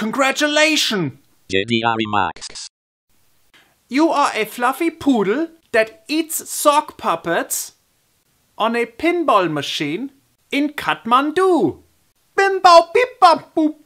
Congratulations! JDR remarks. You are a fluffy poodle that eats sock puppets on a pinball machine in Kathmandu. Bimbo, beep boop.